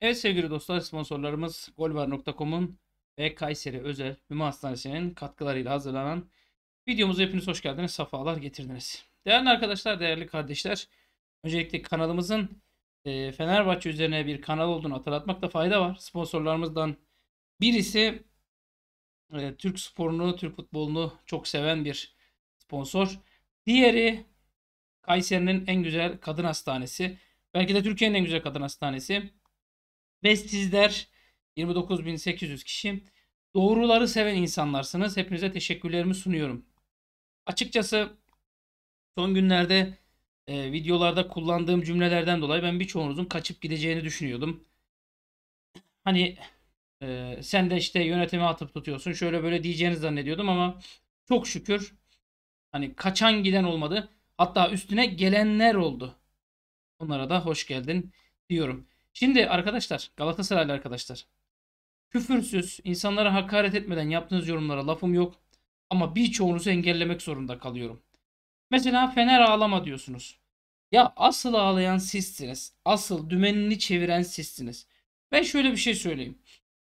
Evet sevgili dostlar sponsorlarımız golvar.com'un ve Kayseri Özel Hüma Hastanesi'nin katkılarıyla hazırlanan videomuza hepiniz hoş geldiniz, safalar getirdiniz. Değerli arkadaşlar, değerli kardeşler, öncelikle kanalımızın e, Fenerbahçe üzerine bir kanal olduğunu hatırlatmakta fayda var. Sponsorlarımızdan birisi e, Türk sporunu, Türk futbolunu çok seven bir sponsor. Diğeri Kayseri'nin en güzel kadın hastanesi. Belki de Türkiye'nin en güzel kadın hastanesi. Bestizler, 29.800 kişi doğruları seven insanlarsınız. Hepinize teşekkürlerimi sunuyorum. Açıkçası son günlerde e, videolarda kullandığım cümlelerden dolayı ben birçoğunuzun kaçıp gideceğini düşünüyordum. Hani e, sen de işte yönetimi atıp tutuyorsun şöyle böyle diyeceğini zannediyordum ama çok şükür hani kaçan giden olmadı. Hatta üstüne gelenler oldu. Onlara da hoş geldin diyorum. Şimdi arkadaşlar Galatasaraylı arkadaşlar. Küfürsüz, insanlara hakaret etmeden yaptığınız yorumlara lafım yok. Ama birçoğunuzu engellemek zorunda kalıyorum. Mesela Fener ağlama diyorsunuz. Ya asıl ağlayan sizsiniz. Asıl dümenini çeviren sizsiniz. Ben şöyle bir şey söyleyeyim.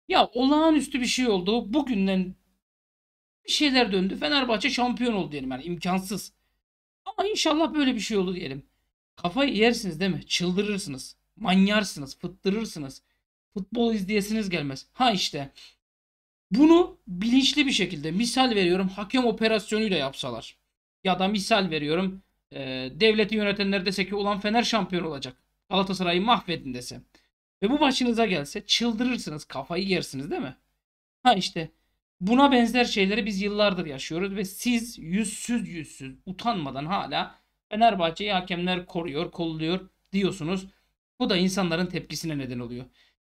Ya olağanüstü bir şey oldu. Bugünden bir şeyler döndü. Fenerbahçe şampiyon oldu diyelim yani imkansız. Ama inşallah böyle bir şey oldu diyelim. Kafayı yersiniz değil mi? Çıldırırsınız. Manyarsınız, fıttırırsınız. Futbol izleyesiniz gelmez. Ha işte. Bunu bilinçli bir şekilde misal veriyorum hakem operasyonuyla yapsalar. Ya da misal veriyorum e, devleti yönetenler dese ki ulan Fener şampiyon olacak. Galatasaray'ı mahvedin dese. Ve bu başınıza gelse çıldırırsınız kafayı yersiniz değil mi? Ha işte buna benzer şeyleri biz yıllardır yaşıyoruz ve siz yüzsüz yüzsüz utanmadan hala Fenerbahçe'yi hakemler koruyor kolluyor diyorsunuz. Bu da insanların tepkisine neden oluyor.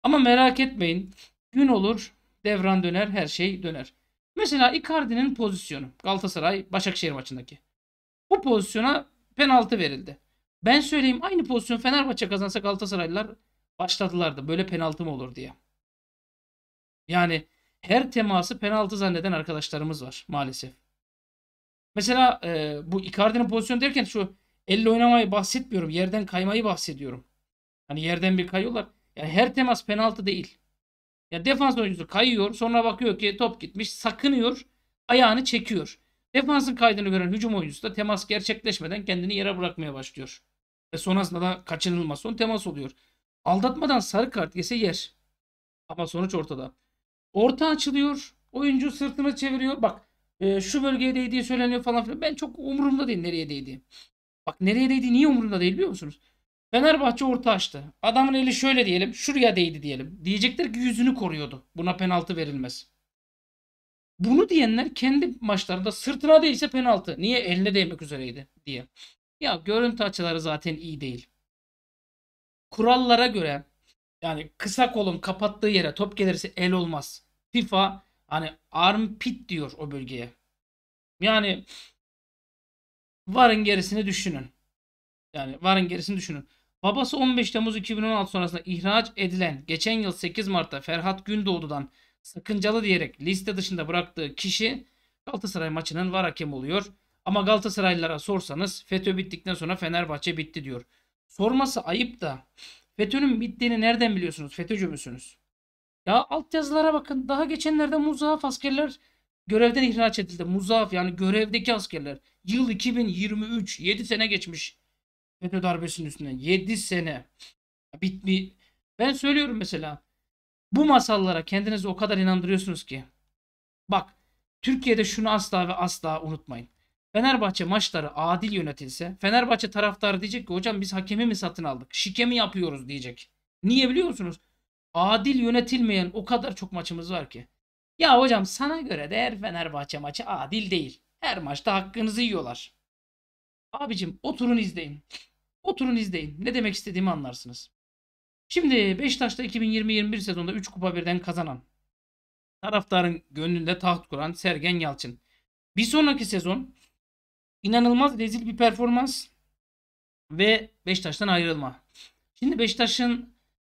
Ama merak etmeyin. Gün olur, devran döner, her şey döner. Mesela Icardi'nin pozisyonu Galatasaray Başakşehir maçındaki. Bu pozisyona penaltı verildi. Ben söyleyeyim aynı pozisyon Fenerbahçe kazansa Galatasaraylılar başladılardı. Böyle penaltı mı olur diye. Yani her teması penaltı zanneden arkadaşlarımız var maalesef. Mesela e, bu Icardi'nin pozisyonu derken şu elle oynamayı bahsetmiyorum. Yerden kaymayı bahsediyorum. Hani yerden bir kayıyorlar. Yani her temas penaltı değil. Ya defans oyuncusu kayıyor sonra bakıyor ki top gitmiş sakınıyor ayağını çekiyor. Defansın kaydını gören hücum oyuncusu da temas gerçekleşmeden kendini yere bırakmaya başlıyor. Ve sonrasında da kaçınılmaz son temas oluyor. Aldatmadan sarı kart yese yer. Ama sonuç ortada. Orta açılıyor. Oyuncu sırtını çeviriyor. Bak e, şu bölgeye değdiği söyleniyor falan filan. Ben çok umurumda değil nereye değdi. Bak nereye değdi, niye umurumda değil biliyor musunuz? Fenerbahçe orta açtı. Adamın eli şöyle diyelim. Şuraya değdi diyelim. Diyecekler ki yüzünü koruyordu. Buna penaltı verilmez. Bunu diyenler kendi maçlarında sırtına değilse penaltı. Niye eline değmek üzereydi diye. Ya görüntü açıları zaten iyi değil. Kurallara göre yani kısa kolun kapattığı yere top gelirse el olmaz. FIFA hani armpit diyor o bölgeye. Yani varın gerisini düşünün. Yani varın gerisini düşünün. Babası 15 Temmuz 2016 sonrasında ihraç edilen geçen yıl 8 Mart'ta Ferhat Gündoğdu'dan sakıncalı diyerek liste dışında bıraktığı kişi Galatasaray maçının var hakemi oluyor. Ama Galatasaraylılara sorsanız FETÖ bittikten sonra Fenerbahçe bitti diyor. Sorması ayıp da FETÖ'nün bittiğini nereden biliyorsunuz? FETÖ'cü müsünüz? Ya altyazılara bakın. Daha geçenlerde muzaaf askerler görevden ihraç edildi. Muzaaf yani görevdeki askerler. Yıl 2023. 7 sene geçmiş. FETÖ darbesinin üstünden 7 sene bitmi ben söylüyorum mesela bu masallara kendinizi o kadar inandırıyorsunuz ki bak Türkiye'de şunu asla ve asla unutmayın. Fenerbahçe maçları adil yönetilse Fenerbahçe taraftarı diyecek ki hocam biz hakemi mi satın aldık? Şike mi yapıyoruz diyecek. Niye biliyor musunuz? Adil yönetilmeyen o kadar çok maçımız var ki. Ya hocam sana göre de her Fenerbahçe maçı adil değil. Her maçta hakkınızı yiyorlar. Abicim oturun izleyin. Oturun izleyin. Ne demek istediğimi anlarsınız. Şimdi Beşiktaş'ta 2020-21 sezonda 3 kupa birden kazanan, taraftarın gönlünde taht kuran Sergen Yalçın. Bir sonraki sezon inanılmaz rezil bir performans ve Beşiktaş'tan ayrılma. Şimdi Beşiktaş'ın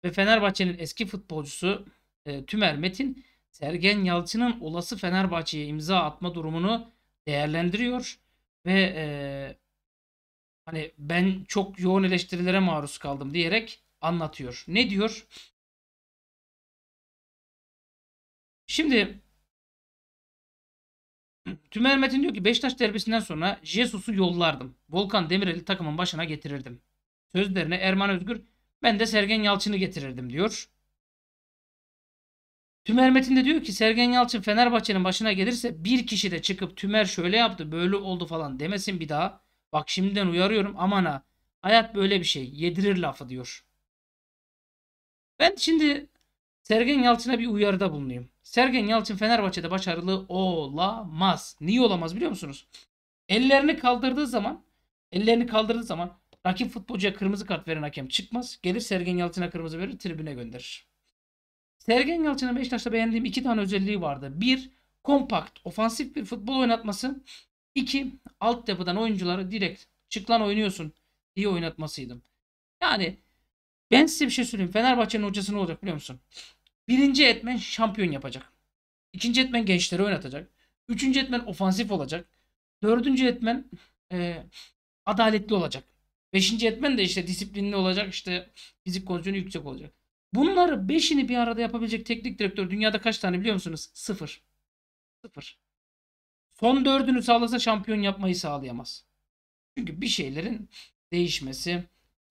ve Fenerbahçe'nin eski futbolcusu e, Tümer Metin Sergen Yalçın'ın olası Fenerbahçe'ye imza atma durumunu değerlendiriyor ve e, Hani ben çok yoğun eleştirilere maruz kaldım diyerek anlatıyor. Ne diyor? Şimdi Tümer Metin diyor ki Beşiktaş derbisinden sonra Jesus'u yollardım. Volkan Demirel'i takımın başına getirirdim. Sözlerine Erman Özgür ben de Sergen Yalçın'ı getirirdim diyor. Tümer Metin de diyor ki Sergen Yalçın Fenerbahçe'nin başına gelirse bir kişi de çıkıp Tümer şöyle yaptı böyle oldu falan demesin bir daha. Bak şimdiden uyarıyorum amana ha. Hayat böyle bir şey. Yedirir lafı diyor. Ben şimdi Sergen Yalçın'a bir uyarıda bulunayım. Sergen Yalçın Fenerbahçe'de başarılı olamaz. Niye olamaz biliyor musunuz? Ellerini kaldırdığı zaman ellerini kaldırdığı zaman rakip futbolcuya kırmızı kart veren hakem çıkmaz. Gelir Sergen Yalçın'a kırmızı verir tribüne gönderir. Sergen Yalçın'ın Beşiktaş'ta beğendiğim iki tane özelliği vardı. Bir, kompakt, ofansif bir futbol oynatması. 2. Altyapıdan oyuncuları direkt çık oynuyorsun diye oynatmasıydım. Yani ben size bir şey söyleyeyim. Fenerbahçe'nin hocası ne olacak biliyor musun? Birinci etmen şampiyon yapacak. İkinci etmen gençleri oynatacak. Üçüncü etmen ofansif olacak. Dördüncü etmen e, adaletli olacak. Beşinci etmen de işte disiplinli olacak. işte fizik kondisyonu yüksek olacak. Bunları beşini bir arada yapabilecek teknik direktör dünyada kaç tane biliyor musunuz? Sıfır. Sıfır son dördünü sağlasa şampiyon yapmayı sağlayamaz. Çünkü bir şeylerin değişmesi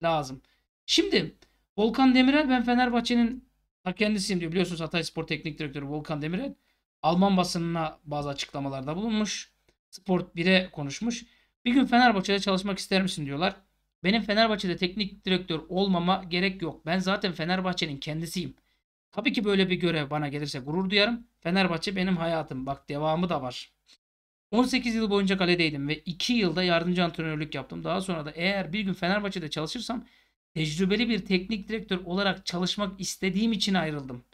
lazım. Şimdi Volkan Demirel ben Fenerbahçe'nin ta kendisiyim diyor. Biliyorsunuz Hatay Spor Teknik Direktörü Volkan Demirel Alman basınına bazı açıklamalarda bulunmuş. Sport 1'e konuşmuş. Bir gün Fenerbahçe'de çalışmak ister misin diyorlar. Benim Fenerbahçe'de teknik direktör olmama gerek yok. Ben zaten Fenerbahçe'nin kendisiyim. Tabii ki böyle bir görev bana gelirse gurur duyarım. Fenerbahçe benim hayatım. Bak devamı da var. 18 yıl boyunca kaledeydim ve 2 yılda yardımcı antrenörlük yaptım. Daha sonra da eğer bir gün Fenerbahçe'de çalışırsam tecrübeli bir teknik direktör olarak çalışmak istediğim için ayrıldım.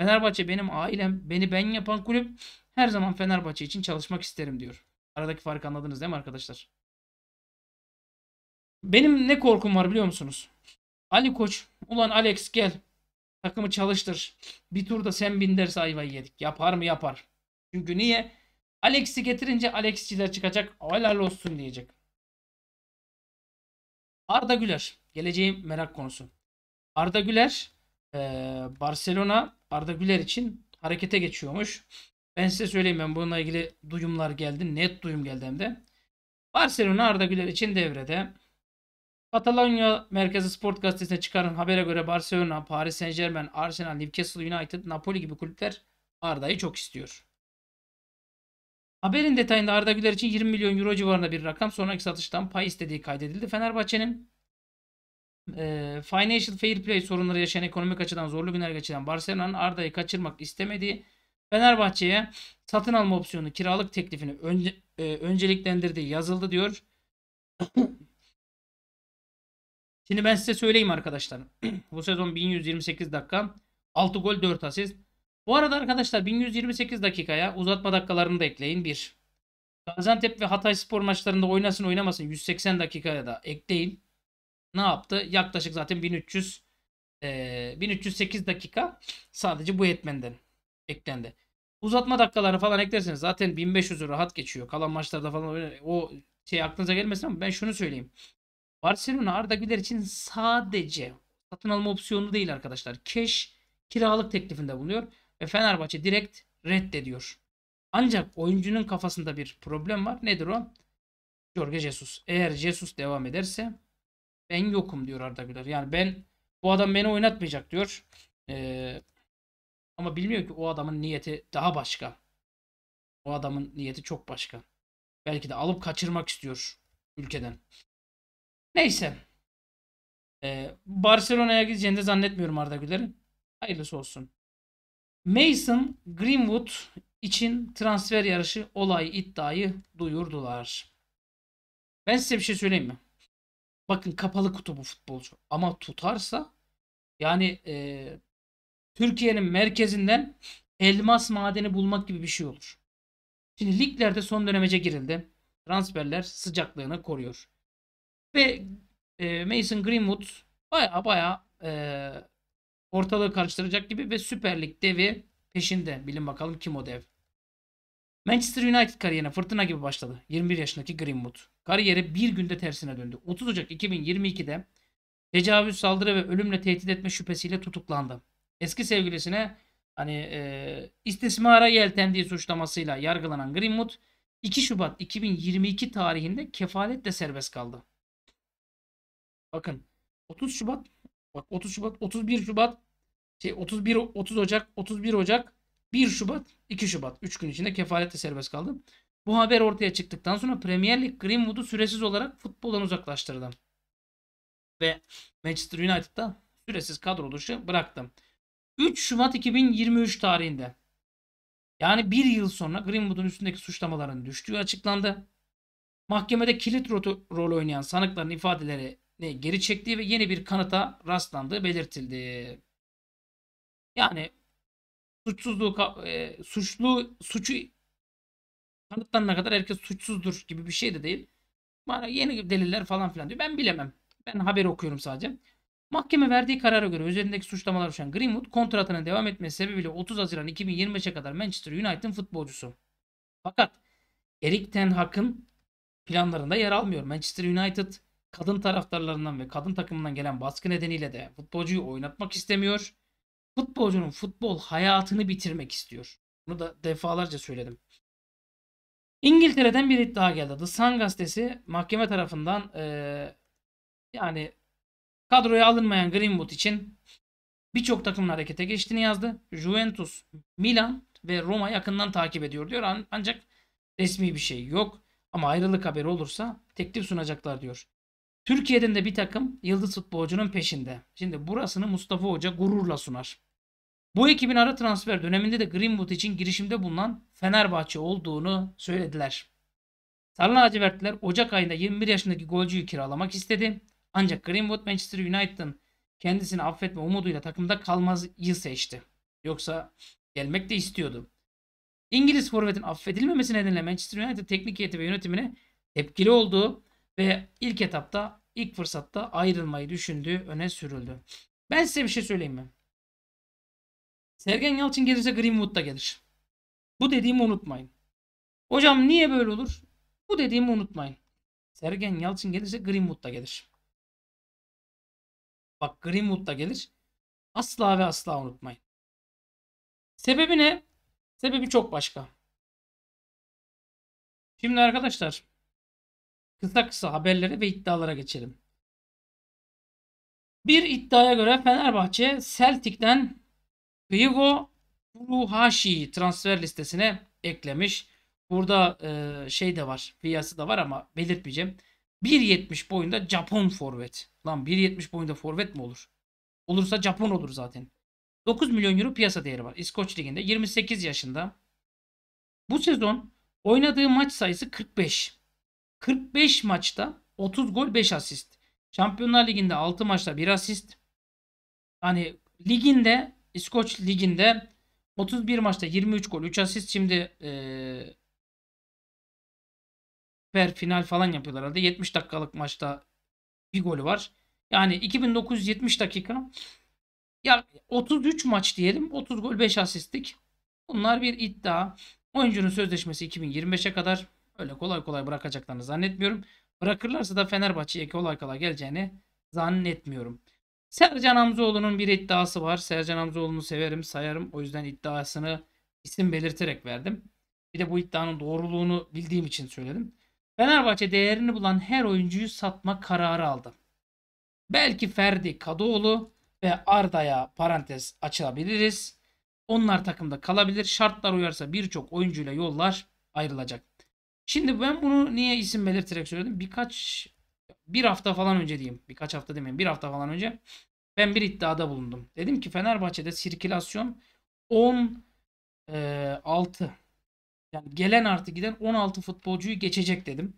Fenerbahçe benim ailem, beni ben yapan kulüp. Her zaman Fenerbahçe için çalışmak isterim diyor. Aradaki farkı anladınız değil mi arkadaşlar? Benim ne korkum var biliyor musunuz? Ali Koç, ulan Alex gel takımı çalıştır. Bir turda sen bin derse ayvayı yedik. Yapar mı yapar. Çünkü niye? Alex'i getirince Alex'ciler çıkacak. Helal olsun diyecek. Arda Güler. Geleceğim merak konusu. Arda Güler e, Barcelona Arda Güler için harekete geçiyormuş. Ben size söyleyeyim ben bununla ilgili duyumlar geldi. Net duyum geldi hem de. Barcelona Arda Güler için devrede. Katalonya merkezi Sport Gazetesi'ne çıkaran habere göre Barcelona, Paris Saint Germain, Arsenal, Newcastle United, Napoli gibi kulüpler Arda'yı çok istiyor. Haberin detayında Arda Güler için 20 milyon euro civarında bir rakam sonraki satıştan pay istediği kaydedildi. Fenerbahçe'nin e, financial fair play sorunları yaşayan ekonomik açıdan zorlu günler geçiren Barcelona'nın Arda'yı kaçırmak istemediği Fenerbahçe'ye satın alma opsiyonu kiralık teklifini önce, e, önceliklendirdiği yazıldı diyor. Şimdi ben size söyleyeyim arkadaşlar. Bu sezon 1128 dakika 6 gol 4 asist. Bu arada arkadaşlar 1128 dakikaya uzatma dakikalarını da ekleyin. 1. Gaziantep ve Hatay spor maçlarında oynasın oynamasın 180 dakikaya da ekleyin. Ne yaptı? Yaklaşık zaten 1300 e, 1308 dakika sadece bu etmenden eklendi. Uzatma dakikalarını falan eklerseniz zaten 1500'ü rahat geçiyor. Kalan maçlarda falan o şey aklınıza gelmesin ama ben şunu söyleyeyim. Barcelona Arda Güler için sadece satın alma opsiyonu değil arkadaşlar. Keş kiralık teklifinde bulunuyor ve Fenerbahçe direkt reddediyor. Ancak oyuncunun kafasında bir problem var. Nedir o? Jorge Jesus. Eğer Jesus devam ederse ben yokum diyor Arda Güler. Yani ben bu adam beni oynatmayacak diyor. Ee, ama bilmiyor ki o adamın niyeti daha başka. O adamın niyeti çok başka. Belki de alıp kaçırmak istiyor ülkeden. Neyse. Ee, Barcelona'ya gideceğini de zannetmiyorum Arda Güler'in. Hayırlısı olsun. Mason Greenwood için transfer yarışı olay iddiayı duyurdular. Ben size bir şey söyleyeyim mi? Bakın kapalı kutu bu futbolcu. Ama tutarsa yani e, Türkiye'nin merkezinden elmas madeni bulmak gibi bir şey olur. Şimdi liglerde son dönemece girildi. Transferler sıcaklığını koruyor. Ve e, Mason Greenwood baya baya e, ortalığı karıştıracak gibi ve Süper Lig devi peşinde. Bilin bakalım kim o dev. Manchester United kariyerine fırtına gibi başladı. 21 yaşındaki Greenwood. Kariyeri bir günde tersine döndü. 30 Ocak 2022'de tecavüz, saldırı ve ölümle tehdit etme şüphesiyle tutuklandı. Eski sevgilisine hani e, istismara yeltendiği suçlamasıyla yargılanan Greenwood 2 Şubat 2022 tarihinde kefaletle serbest kaldı. Bakın 30 Şubat Bak 30 Şubat, 31 Şubat, şey 31 30 Ocak, 31 Ocak, 1 Şubat, 2 Şubat 3 gün içinde kefalette serbest kaldım. Bu haber ortaya çıktıktan sonra Premier League Greenwood'u süresiz olarak futboldan uzaklaştırdım Ve Manchester United'da süresiz kadro dışı bıraktı. 3 Şubat 2023 tarihinde yani bir yıl sonra Greenwood'un üstündeki suçlamaların düştüğü açıklandı. Mahkemede kilit rol oynayan sanıkların ifadeleri geri çektiği ve yeni bir kanıta rastlandığı belirtildi. Yani suçsuzluğu e, suçlu suçu kanıtlanana kadar herkes suçsuzdur gibi bir şey de değil. Bana yeni deliller falan filan diyor. Ben bilemem. Ben haberi okuyorum sadece. Mahkeme verdiği karara göre üzerindeki suçlamalar düşen Greenwood kontratının devam etmesi sebebiyle 30 Haziran 2025'e kadar Manchester United'ın futbolcusu. Fakat Erik Ten Hag'ın planlarında yer almıyor. Manchester United kadın taraftarlarından ve kadın takımından gelen baskı nedeniyle de futbolcuyu oynatmak istemiyor. Futbolcunun futbol hayatını bitirmek istiyor. Bunu da defalarca söyledim. İngiltere'den bir iddia geldi. The Sun gazetesi mahkeme tarafından ee, yani kadroya alınmayan Greenwood için birçok takımın harekete geçtiğini yazdı. Juventus, Milan ve Roma yakından takip ediyor diyor. Ancak resmi bir şey yok. Ama ayrılık haberi olursa teklif sunacaklar diyor. Türkiye'den de bir takım yıldız futbolcunun peşinde. Şimdi burasını Mustafa Hoca gururla sunar. Bu ekibin ara transfer döneminde de Greenwood için girişimde bulunan Fenerbahçe olduğunu söylediler. Sarı lacivertler Ocak ayında 21 yaşındaki golcüyü kiralamak istedi. Ancak Greenwood Manchester United'ın kendisini affetme umuduyla takımda kalmayı seçti. Yoksa gelmek de istiyordu. İngiliz forvetin affedilmemesi nedeniyle Manchester United teknik heyeti ve yönetimine tepkili olduğu ve ilk etapta ilk fırsatta ayrılmayı düşündüğü öne sürüldü. Ben size bir şey söyleyeyim mi? Sergen Yalçın gelirse Greenwood da gelir. Bu dediğimi unutmayın. Hocam niye böyle olur? Bu dediğimi unutmayın. Sergen Yalçın gelirse Greenwood da gelir. Bak Greenwood da gelir. Asla ve asla unutmayın. Sebebi ne? Sebebi çok başka. Şimdi arkadaşlar Kısa kısa haberlere ve iddialara geçelim. Bir iddiaya göre Fenerbahçe Celtic'ten Diego Ruhaşi'yi transfer listesine eklemiş. Burada e, şey de var, fiyası da var ama belirtmeyeceğim. 1.70 boyunda Japon forvet. Lan 1.70 boyunda forvet mi olur? Olursa Japon olur zaten. 9 milyon euro piyasa değeri var İskoç Ligi'nde. 28 yaşında. Bu sezon oynadığı maç sayısı 45. 45 maçta 30 gol 5 asist. Şampiyonlar Ligi'nde 6 maçta 1 asist. Hani liginde İskoç Ligi'nde 31 maçta 23 gol 3 asist. Şimdi ee, süper final falan yapıyorlar herhalde. 70 dakikalık maçta bir golü var. Yani 2970 dakika ya 33 maç diyelim 30 gol 5 asistlik. Bunlar bir iddia. Oyuncunun sözleşmesi 2025'e kadar Öyle kolay kolay bırakacaklarını zannetmiyorum. Bırakırlarsa da Fenerbahçe'ye kolay kolay geleceğini zannetmiyorum. Sercan Hamzoğlu'nun bir iddiası var. Sercan Hamzoğlu'nu severim, sayarım. O yüzden iddiasını isim belirterek verdim. Bir de bu iddianın doğruluğunu bildiğim için söyledim. Fenerbahçe değerini bulan her oyuncuyu satma kararı aldı. Belki Ferdi Kadıoğlu ve Arda'ya parantez açılabiliriz. Onlar takımda kalabilir. Şartlar uyarsa birçok oyuncuyla yollar ayrılacak. Şimdi ben bunu niye isim belirterek söyledim? Birkaç bir hafta falan önce diyeyim. Birkaç hafta demeyeyim. Bir hafta falan önce ben bir iddiada bulundum. Dedim ki Fenerbahçe'de sirkülasyon 16, e, yani gelen artı giden 16 futbolcuyu geçecek dedim.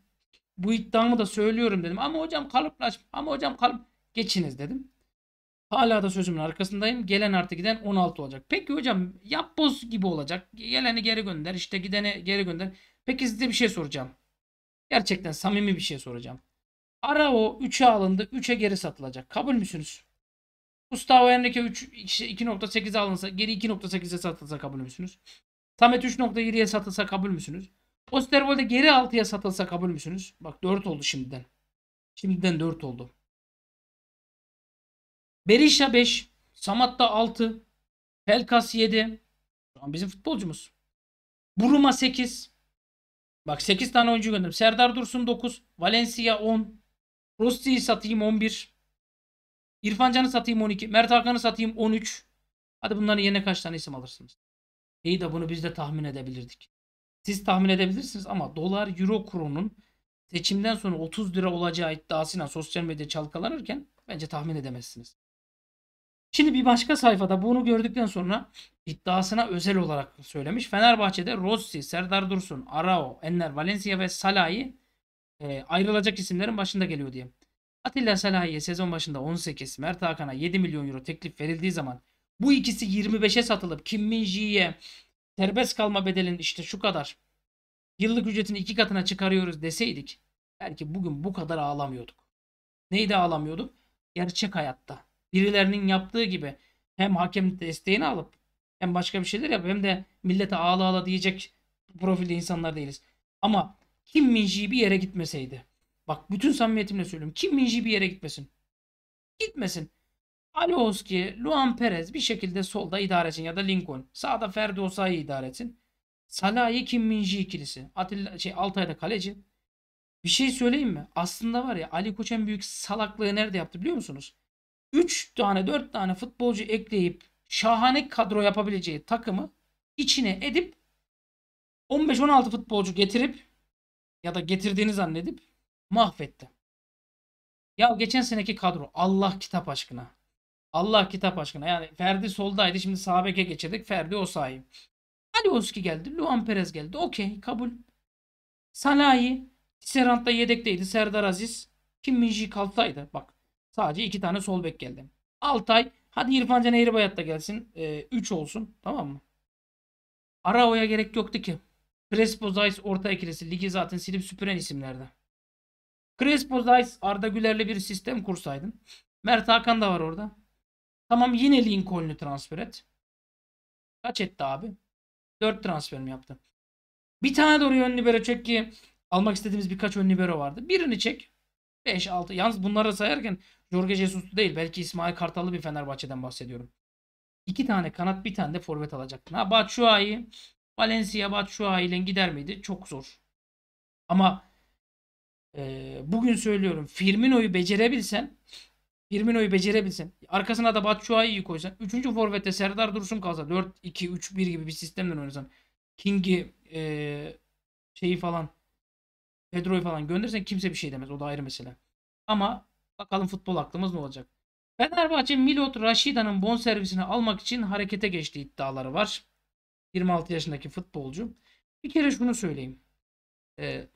Bu iddiamı da söylüyorum dedim. Ama hocam kalıplaşma. Ama hocam kalıp geçiniz dedim. Hala da sözümün arkasındayım. Gelen artı giden 16 olacak. Peki hocam yap boz gibi olacak. Geleni geri gönder işte gideni geri gönder. Peki size bir şey soracağım. Gerçekten samimi bir şey soracağım. Ara o 3'e alındı 3'e geri satılacak. Kabul müsünüz? Gustavo Henrique 2.8'e alınsa geri 2.8'e satılsa kabul müsünüz? Samet 3.7'ye satılsa kabul müsünüz? Osterwold'e geri 6'ya satılsa kabul müsünüz? Bak 4 oldu şimdiden. Şimdiden 4 oldu. Berisha 5. Samatta 6. Pelkas 7. Şu an bizim futbolcumuz. Buruma 8. Bak 8 tane oyuncu gönderdim. Serdar Dursun 9. Valencia 10. Rosti'yi satayım 11. İrfan Can'ı satayım 12. Mert Hakan'ı satayım 13. Hadi bunların yerine kaç tane isim alırsınız? İyi de bunu biz de tahmin edebilirdik. Siz tahmin edebilirsiniz ama dolar euro kurunun seçimden sonra 30 lira olacağı iddiasıyla sosyal medya çalkalanırken bence tahmin edemezsiniz. Şimdi bir başka sayfada bunu gördükten sonra iddiasına özel olarak söylemiş. Fenerbahçe'de Rossi, Serdar Dursun, Arao, Enner, Valencia ve Salah'ı e, ayrılacak isimlerin başında geliyor diye. Atilla Salah'ya sezon başında 18, Mert Hakan'a 7 milyon euro teklif verildiği zaman bu ikisi 25'e satılıp Kim min serbest kalma bedelin işte şu kadar yıllık ücretin iki katına çıkarıyoruz deseydik belki bugün bu kadar ağlamıyorduk. Neydi ağlamıyorduk? Gerçek hayatta birilerinin yaptığı gibi hem hakem desteğini alıp hem başka bir şeyler yap hem de millete ağla ağla diyecek profilde insanlar değiliz. Ama Kim Minji bir yere gitmeseydi. Bak bütün samimiyetimle söylüyorum. Kim Minji bir yere gitmesin. Gitmesin. Alioski, Luan Perez bir şekilde solda idare etsin ya da Lincoln. Sağda Ferdi Osa'yı idare etsin. Salahi Kim Minji ikilisi. Atilla, şey, Altay'da kaleci. Bir şey söyleyeyim mi? Aslında var ya Ali Koç en büyük salaklığı nerede yaptı biliyor musunuz? 3 tane 4 tane futbolcu ekleyip şahane kadro yapabileceği takımı içine edip 15-16 futbolcu getirip ya da getirdiğini zannedip mahvetti. Ya geçen seneki kadro Allah kitap aşkına. Allah kitap aşkına. Yani Ferdi soldaydı şimdi sağ beke geçirdik. Ferdi o sahip. Alioski geldi. Luan Perez geldi. Okey kabul. Salahi. Serant'ta yedekteydi. Serdar Aziz. Kim Minji kalktaydı. Bak Sadece iki tane sol bek geldi. Altay hadi İrfan Can Eğribayat da gelsin. 3 e, ee, olsun tamam mı? Arao'ya gerek yoktu ki. Crespo Zayis orta ikilisi. Ligi zaten silip süpüren isimlerde. Crespo Zayis Arda Güler'le bir sistem kursaydın. Mert Hakan da var orada. Tamam yine Lincoln'u transfer et. Kaç etti abi? 4 transfer mi yaptı? Bir tane doğru ön libero çek ki almak istediğimiz birkaç ön libero vardı. Birini çek. 5 6 yalnız bunları sayarken Jorge Jesus'lu değil. Belki İsmail Kartallı bir Fenerbahçe'den bahsediyorum. İki tane kanat bir tane de forvet alacaktın. Ha Batshuayi Valencia Batshuayi ile gider miydi? Çok zor. Ama e, bugün söylüyorum Firmino'yu becerebilsen Firmino'yu becerebilsen arkasına da Batshuayi'yi koysan 3. forvette Serdar Dursun kalsa 4-2-3-1 gibi bir sistemden oynasan King'i e, şeyi falan Pedro'yu falan göndersen kimse bir şey demez. O da ayrı mesele. Ama Bakalım futbol aklımız ne olacak? Fenerbahçe Milot Raşida'nın bonservisini almak için harekete geçtiği iddiaları var. 26 yaşındaki futbolcu. Bir kere şunu söyleyeyim. E,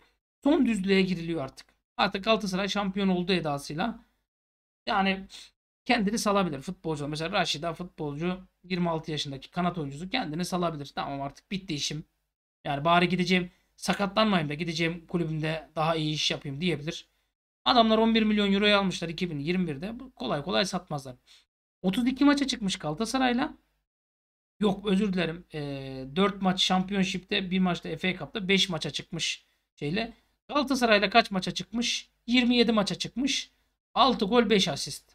son düzlüğe giriliyor artık. Artık Galatasaray şampiyon olduğu edasıyla yani kendini salabilir futbolcu. Mesela Raşida futbolcu 26 yaşındaki kanat oyuncusu kendini salabilir. Tamam artık bitti işim. Yani bari gideceğim sakatlanmayayım da gideceğim kulübümde daha iyi iş yapayım diyebilir. Adamlar 11 milyon euroya almışlar 2021'de. Kolay kolay satmazlar. 32 maça çıkmış Galatasaray'la. Yok özür dilerim. E, ee, 4 maç Championship'te, bir maçta FA Cup'ta 5 maça çıkmış şeyle. Galatasaray'la kaç maça çıkmış? 27 maça çıkmış. 6 gol 5 asist.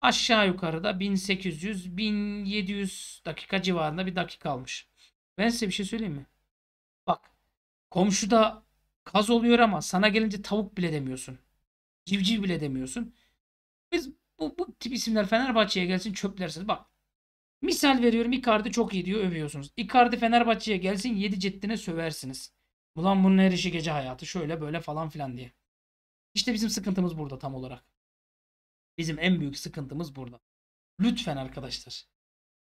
Aşağı yukarıda 1800-1700 dakika civarında bir dakika almış. Ben size bir şey söyleyeyim mi? Bak komşuda kaz oluyor ama sana gelince tavuk bile demiyorsun. Civciv bile demiyorsun. Biz bu, bu tip isimler Fenerbahçe'ye gelsin çöplersiniz. Bak misal veriyorum Icardi çok iyi diyor övüyorsunuz. Icardi Fenerbahçe'ye gelsin yedi ceddine söversiniz. Ulan bunun her işi gece hayatı şöyle böyle falan filan diye. İşte bizim sıkıntımız burada tam olarak. Bizim en büyük sıkıntımız burada. Lütfen arkadaşlar.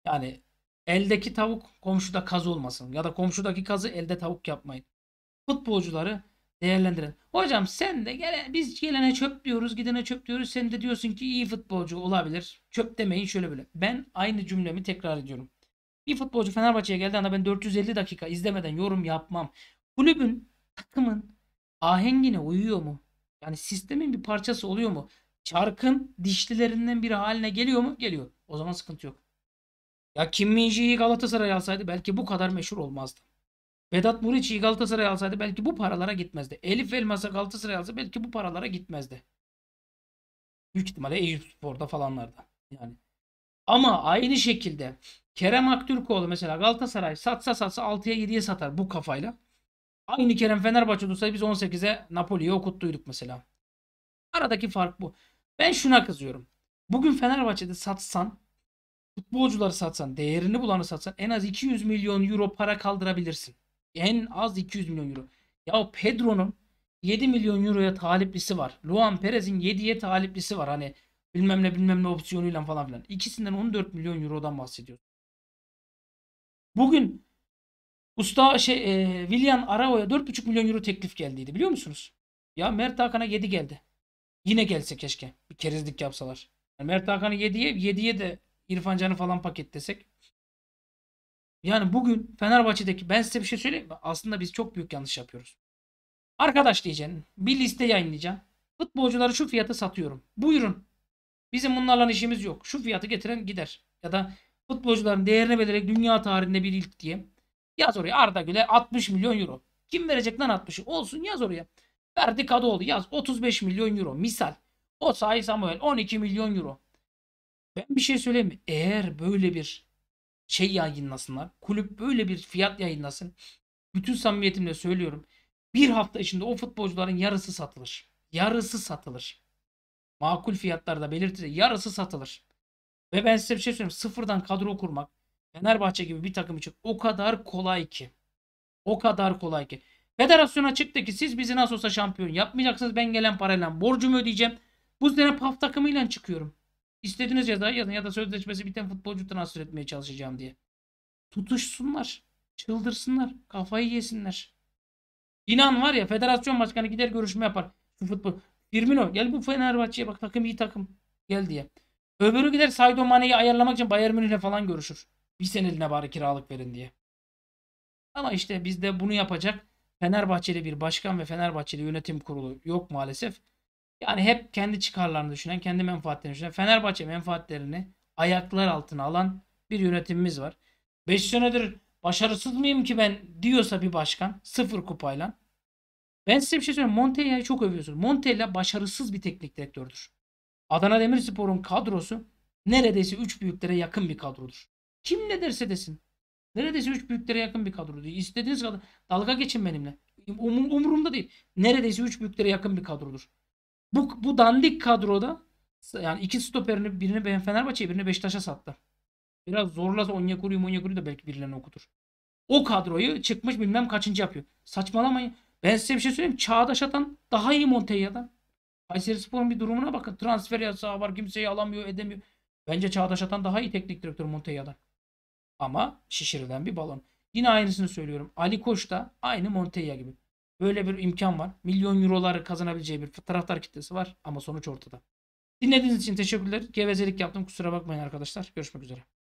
Yani eldeki tavuk komşuda kaz olmasın. Ya da komşudaki kazı elde tavuk yapmayın. Futbolcuları değerlendirelim. Hocam sen de gele, biz gelene çöp diyoruz, gidene çöp diyoruz. Sen de diyorsun ki iyi futbolcu olabilir. Çöp demeyin şöyle böyle. Ben aynı cümlemi tekrar ediyorum. Bir futbolcu Fenerbahçe'ye geldi anda ben 450 dakika izlemeden yorum yapmam. Kulübün, takımın ahengine uyuyor mu? Yani sistemin bir parçası oluyor mu? Çarkın dişlilerinden biri haline geliyor mu? Geliyor. O zaman sıkıntı yok. Ya Kim Minji'yi Galatasaray alsaydı belki bu kadar meşhur olmazdı. Vedat Muriç'i Galatasaray alsaydı belki bu paralara gitmezdi. Elif Elmas'a Galatasaray alsa belki bu paralara gitmezdi. Büyük ihtimalle Eyüp Spor'da falanlarda. Yani. Ama aynı şekilde Kerem Aktürkoğlu mesela Galatasaray satsa satsa 6'ya 7'ye satar bu kafayla. Aynı Kerem Fenerbahçe'de olsaydı biz 18'e Napoli'yi okuttuyduk mesela. Aradaki fark bu. Ben şuna kızıyorum. Bugün Fenerbahçe'de satsan, futbolcuları satsan, değerini bulanı satsan en az 200 milyon euro para kaldırabilirsin. En az 200 milyon euro. Ya Pedro'nun 7 milyon euroya taliplisi var. Luan Perez'in 7'ye taliplisi var. Hani bilmem ne bilmem ne opsiyonuyla falan filan. İkisinden 14 milyon eurodan bahsediyoruz. Bugün Usta şey e, William Arao'ya 4,5 milyon euro teklif geldiydi biliyor musunuz? Ya Mert Hakan'a 7 geldi. Yine gelse keşke. Bir kerizlik yapsalar. Yani Mert Hakan'ı 7'ye 7'ye de İrfan Can'ı falan paketlesek. Yani bugün Fenerbahçe'deki ben size bir şey söyleyeyim mi? Aslında biz çok büyük yanlış yapıyoruz. Arkadaş diyeceksin. Bir liste yayınlayacağım, Futbolcuları şu fiyata satıyorum. Buyurun. Bizim bunlarla işimiz yok. Şu fiyatı getiren gider. Ya da futbolcuların değerini belirleyerek dünya tarihinde bir ilk diye. Yaz oraya Arda Güle 60 milyon euro. Kim verecek lan 60'ı? Olsun yaz oraya. Verdi Kadıoğlu yaz 35 milyon euro misal. O sahi Samuel 12 milyon euro. Ben bir şey söyleyeyim mi? Eğer böyle bir şey yayınlasınlar. Kulüp böyle bir fiyat yayınlasın. Bütün samimiyetimle söylüyorum. Bir hafta içinde o futbolcuların yarısı satılır. Yarısı satılır. Makul fiyatlarda belirtilir. Yarısı satılır. Ve ben size bir şey söyleyeyim. Sıfırdan kadro kurmak Fenerbahçe gibi bir takım için o kadar kolay ki. O kadar kolay ki. Federasyona çıktı ki siz bizi nasıl olsa şampiyon yapmayacaksınız. Ben gelen parayla borcumu ödeyeceğim. Bu sene PAF takımıyla çıkıyorum. İstediğiniz cezayı yazın ya da sözleşmesi biten futbolcu transfer etmeye çalışacağım diye. Tutuşsunlar. Çıldırsınlar. Kafayı yesinler. İnan var ya federasyon başkanı gider görüşme yapar. Şu futbol. Firmino gel bu Fenerbahçe'ye bak takım iyi takım. Gel diye. Öbürü gider Sadio Mane'yi ayarlamak için Bayern Münih'le falan görüşür. Bir seneliğine bari kiralık verin diye. Ama işte bizde bunu yapacak Fenerbahçeli bir başkan ve Fenerbahçeli yönetim kurulu yok maalesef. Yani hep kendi çıkarlarını düşünen, kendi menfaatlerini düşünen, Fenerbahçe menfaatlerini ayaklar altına alan bir yönetimimiz var. 5 senedir başarısız mıyım ki ben diyorsa bir başkan sıfır kupayla. Ben size bir şey söyleyeyim. Montella'yı çok övüyorsunuz. Montella başarısız bir teknik direktördür. Adana Demirspor'un kadrosu neredeyse 3 büyüklere yakın bir kadrodur. Kim ne derse desin. Neredeyse 3 büyüklere yakın bir kadrodur. İstediğiniz kadar dalga geçin benimle. umurumda değil. Neredeyse 3 büyüklere yakın bir kadrodur. Bu, bu dandik kadroda yani iki stoperini birini ben Fenerbahçe'ye birini Beşiktaş'a sattı. Biraz zorlasa Onyekuru'yu Monyekuru'yu da belki birilerine okutur. O kadroyu çıkmış bilmem kaçıncı yapıyor. Saçmalamayın. Ben size bir şey söyleyeyim. Çağdaş Atan daha iyi Montella'dan. Kayseri Spor'un bir durumuna bakın. Transfer yasağı var. Kimseyi alamıyor edemiyor. Bence Çağdaş Atan daha iyi teknik direktör Montella'dan. Ama şişirilen bir balon. Yine aynısını söylüyorum. Ali Koç da aynı Montella gibi. Böyle bir imkan var. Milyon euroları kazanabileceği bir taraftar kitlesi var ama sonuç ortada. Dinlediğiniz için teşekkürler. Gevezelik yaptım. Kusura bakmayın arkadaşlar. Görüşmek üzere.